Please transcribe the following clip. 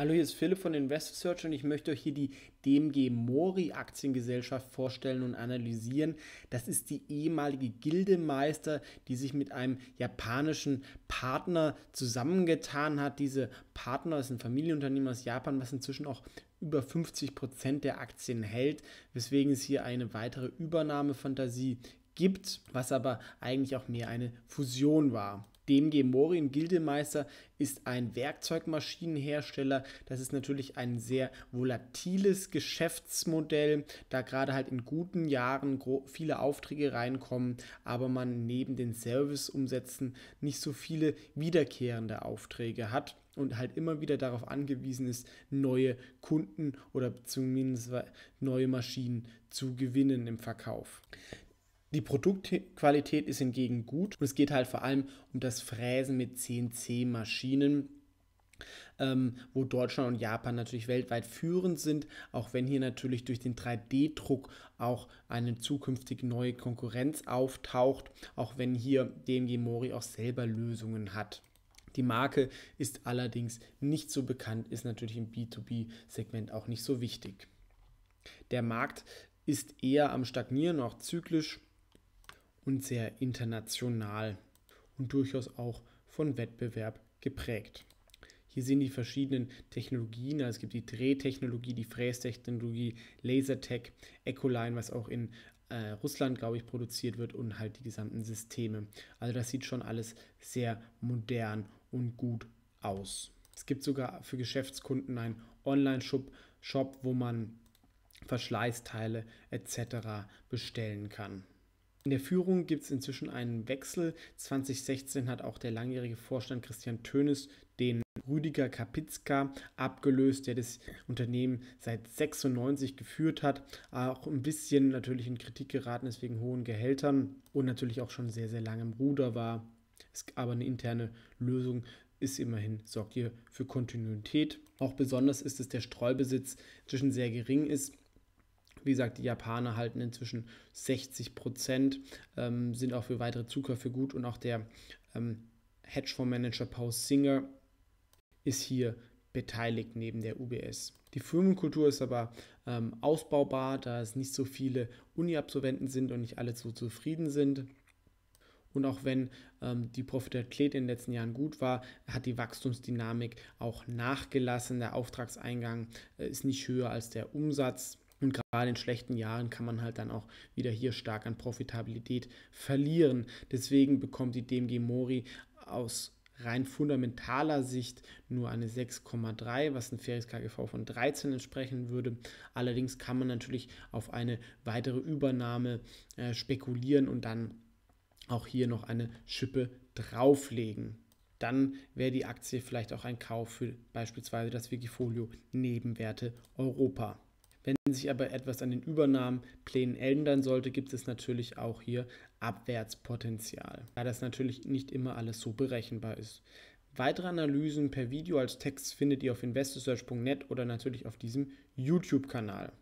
Hallo, hier ist Philipp von Invest Search und ich möchte euch hier die DMG Mori Aktiengesellschaft vorstellen und analysieren. Das ist die ehemalige Gildemeister, die sich mit einem japanischen Partner zusammengetan hat. Diese Partner ist ein Familienunternehmen aus Japan, was inzwischen auch über 50 Prozent der Aktien hält, weswegen es hier eine weitere Übernahmefantasie gibt, was aber eigentlich auch mehr eine Fusion war. DMG Morin Gildemeister ist ein Werkzeugmaschinenhersteller. Das ist natürlich ein sehr volatiles Geschäftsmodell, da gerade halt in guten Jahren viele Aufträge reinkommen, aber man neben den Serviceumsätzen nicht so viele wiederkehrende Aufträge hat und halt immer wieder darauf angewiesen ist, neue Kunden oder zumindest neue Maschinen zu gewinnen im Verkauf. Die Produktqualität ist hingegen gut und es geht halt vor allem um das Fräsen mit CNC-Maschinen, ähm, wo Deutschland und Japan natürlich weltweit führend sind, auch wenn hier natürlich durch den 3D-Druck auch eine zukünftig neue Konkurrenz auftaucht, auch wenn hier DMG Mori auch selber Lösungen hat. Die Marke ist allerdings nicht so bekannt, ist natürlich im B2B-Segment auch nicht so wichtig. Der Markt ist eher am Stagnieren, auch zyklisch und sehr international und durchaus auch von Wettbewerb geprägt. Hier sehen die verschiedenen Technologien, also es gibt die Drehtechnologie, die Frästechnologie, Lasertech, Ecoline, was auch in äh, Russland, glaube ich, produziert wird und halt die gesamten Systeme. Also das sieht schon alles sehr modern und gut aus. Es gibt sogar für Geschäftskunden einen Online-Shop, Shop, wo man Verschleißteile etc. bestellen kann. In der Führung gibt es inzwischen einen Wechsel. 2016 hat auch der langjährige Vorstand Christian Tönes den Rüdiger Kapitzka abgelöst, der das Unternehmen seit 96 geführt hat. Auch ein bisschen natürlich in Kritik geraten ist wegen hohen Gehältern und natürlich auch schon sehr, sehr lange im Ruder war. Es, aber eine interne Lösung ist immerhin, sorgt hier für Kontinuität. Auch besonders ist es der Streubesitz zwischen sehr gering ist wie gesagt, die Japaner halten inzwischen 60 Prozent, ähm, sind auch für weitere Zukäufe gut und auch der ähm, Hedgefondsmanager Paul Singer ist hier beteiligt neben der UBS. Die Firmenkultur ist aber ähm, ausbaubar, da es nicht so viele Uni-Absolventen sind und nicht alle so zufrieden sind. Und auch wenn ähm, die Profitabilität in den letzten Jahren gut war, hat die Wachstumsdynamik auch nachgelassen. Der Auftragseingang äh, ist nicht höher als der Umsatz. Und gerade in schlechten Jahren kann man halt dann auch wieder hier stark an Profitabilität verlieren. Deswegen bekommt die DMG Mori aus rein fundamentaler Sicht nur eine 6,3, was ein faires KGV von 13 entsprechen würde. Allerdings kann man natürlich auf eine weitere Übernahme äh, spekulieren und dann auch hier noch eine Schippe drauflegen. Dann wäre die Aktie vielleicht auch ein Kauf für beispielsweise das Wikifolio Nebenwerte Europa. Wenn sich aber etwas an den Übernahmenplänen ändern sollte, gibt es natürlich auch hier Abwärtspotenzial, da das natürlich nicht immer alles so berechenbar ist. Weitere Analysen per Video als Text findet ihr auf investorsearch.net oder natürlich auf diesem YouTube-Kanal.